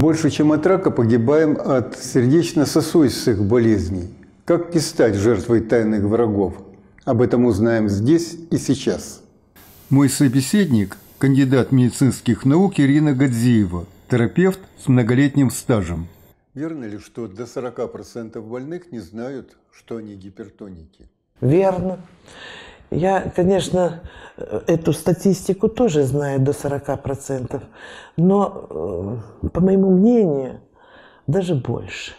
Больше, чем от рака, погибаем от сердечно-сосудистых болезней. Как не стать жертвой тайных врагов? Об этом узнаем здесь и сейчас. Мой собеседник – кандидат медицинских наук Ирина Гадзиева, терапевт с многолетним стажем. Верно ли, что до 40% больных не знают, что они гипертоники? Верно. Я, конечно, эту статистику тоже знаю до 40%, но, э, по моему мнению, даже больше.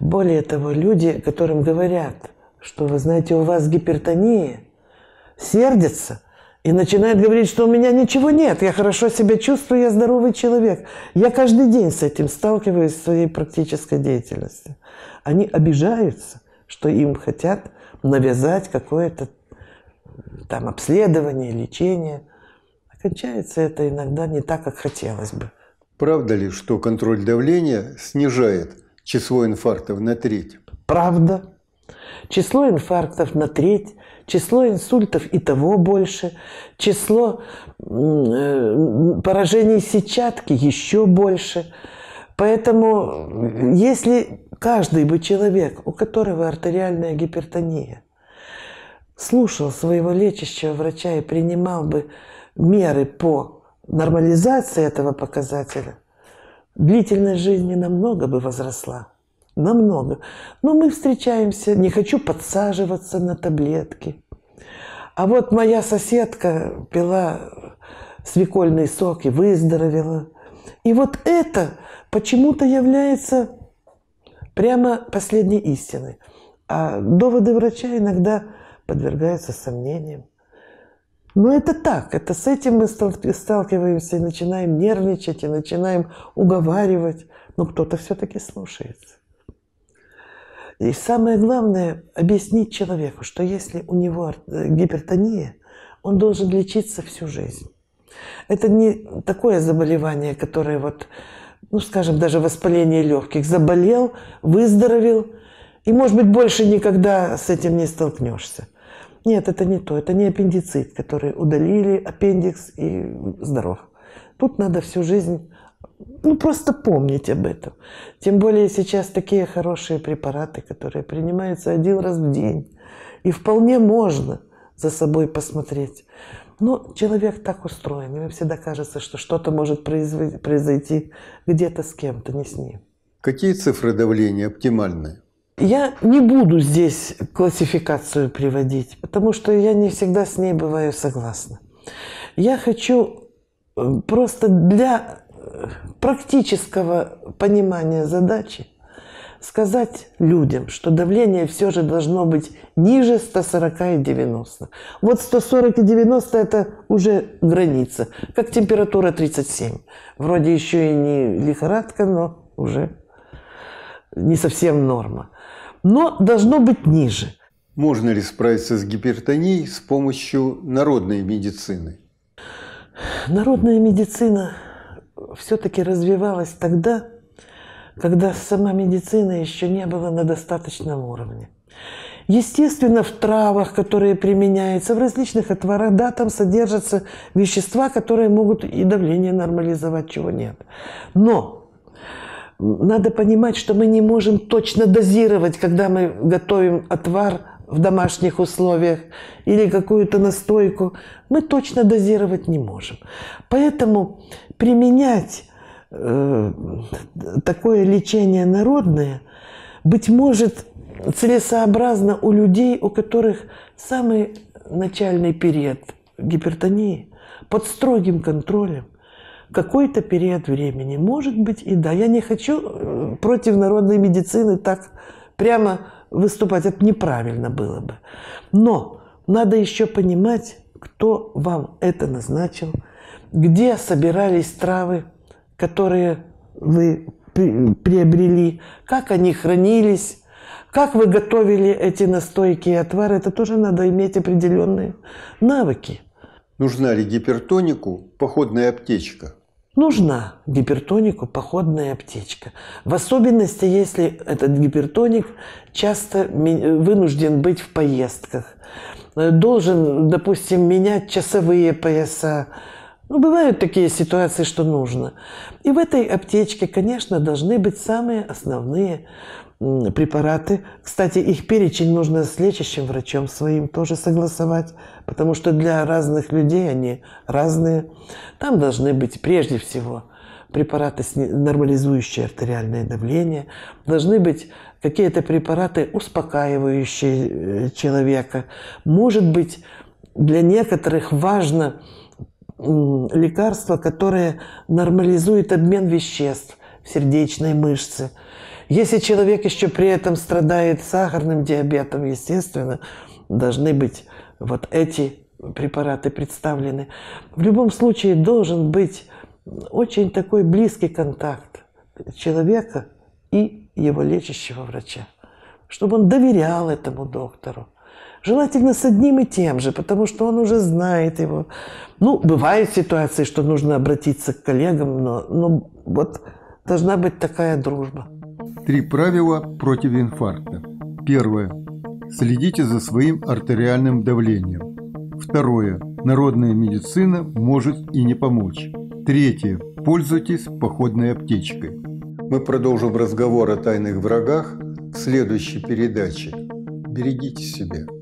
Более того, люди, которым говорят, что, вы знаете, у вас гипертония, сердятся и начинают говорить, что у меня ничего нет, я хорошо себя чувствую, я здоровый человек. Я каждый день с этим сталкиваюсь в своей практической деятельности. Они обижаются, что им хотят навязать какое-то там обследование, лечение. А это иногда не так, как хотелось бы. Правда ли, что контроль давления снижает число инфарктов на треть? Правда. Число инфарктов на треть, число инсультов и того больше, число э, поражений сетчатки еще больше. Поэтому э, если каждый бы человек, у которого артериальная гипертония, слушал своего лечащего врача и принимал бы меры по нормализации этого показателя, длительность жизни намного бы возросла. Намного. Но мы встречаемся, не хочу подсаживаться на таблетки. А вот моя соседка пила свекольный сок и выздоровела. И вот это почему-то является прямо последней истиной. А доводы врача иногда подвергаются сомнениям. Но это так, это с этим мы сталкиваемся и начинаем нервничать, и начинаем уговаривать, но кто-то все-таки слушается. И самое главное – объяснить человеку, что если у него э, гипертония, он должен лечиться всю жизнь. Это не такое заболевание, которое вот, ну, скажем, даже воспаление легких. Заболел, выздоровел, и, может быть, больше никогда с этим не столкнешься. Нет, это не то, это не аппендицит, который удалили, аппендикс и здоров. Тут надо всю жизнь, ну просто помнить об этом. Тем более сейчас такие хорошие препараты, которые принимаются один раз в день. И вполне можно за собой посмотреть. Но человек так устроен, ему всегда кажется, что что-то может произойти где-то с кем-то, не с ним. Какие цифры давления оптимальные? Я не буду здесь классификацию приводить, потому что я не всегда с ней бываю согласна. Я хочу э, просто для э, практического понимания задачи сказать людям, что давление все же должно быть ниже 140 и 90. Вот 140 и 90 – это уже граница, как температура 37. Вроде еще и не лихорадка, но уже не совсем норма. Но должно быть ниже. Можно ли справиться с гипертонией с помощью народной медицины? Народная медицина все-таки развивалась тогда, когда сама медицина еще не была на достаточном уровне. Естественно, в травах, которые применяются, в различных отварах, да, там содержатся вещества, которые могут и давление нормализовать, чего нет. Но надо понимать, что мы не можем точно дозировать, когда мы готовим отвар в домашних условиях или какую-то настойку. Мы точно дозировать не можем. Поэтому применять э, такое лечение народное, быть может, целесообразно у людей, у которых самый начальный период гипертонии под строгим контролем, какой-то период времени. Может быть, и да. Я не хочу э, против народной медицины так прямо выступать. Это неправильно было бы. Но надо еще понимать, кто вам это назначил, где собирались травы, которые вы приобрели, как они хранились, как вы готовили эти настойки и отвары. Это тоже надо иметь определенные навыки. Нужна ли гипертонику походная аптечка? Нужна гипертонику походная аптечка. В особенности, если этот гипертоник часто вынужден быть в поездках. Э, должен, допустим, менять часовые пояса, ну, бывают такие ситуации, что нужно. И в этой аптечке, конечно, должны быть самые основные препараты. Кстати, их перечень нужно с лечащим врачом своим тоже согласовать, потому что для разных людей они разные. Там должны быть прежде всего препараты, нормализующие артериальное давление, должны быть какие-то препараты, успокаивающие э, человека. Может быть, для некоторых важно лекарство, которое нормализует обмен веществ в сердечной мышце. Если человек еще при этом страдает сахарным диабетом, естественно, должны быть вот эти препараты представлены. В любом случае должен быть очень такой близкий контакт человека и его лечащего врача, чтобы он доверял этому доктору. Желательно с одним и тем же, потому что он уже знает его. Ну, бывают ситуации, что нужно обратиться к коллегам, но, но вот должна быть такая дружба. Три правила против инфаркта. Первое. Следите за своим артериальным давлением. Второе. Народная медицина может и не помочь. Третье. Пользуйтесь походной аптечкой. Мы продолжим разговор о тайных врагах в следующей передаче – берегите себя.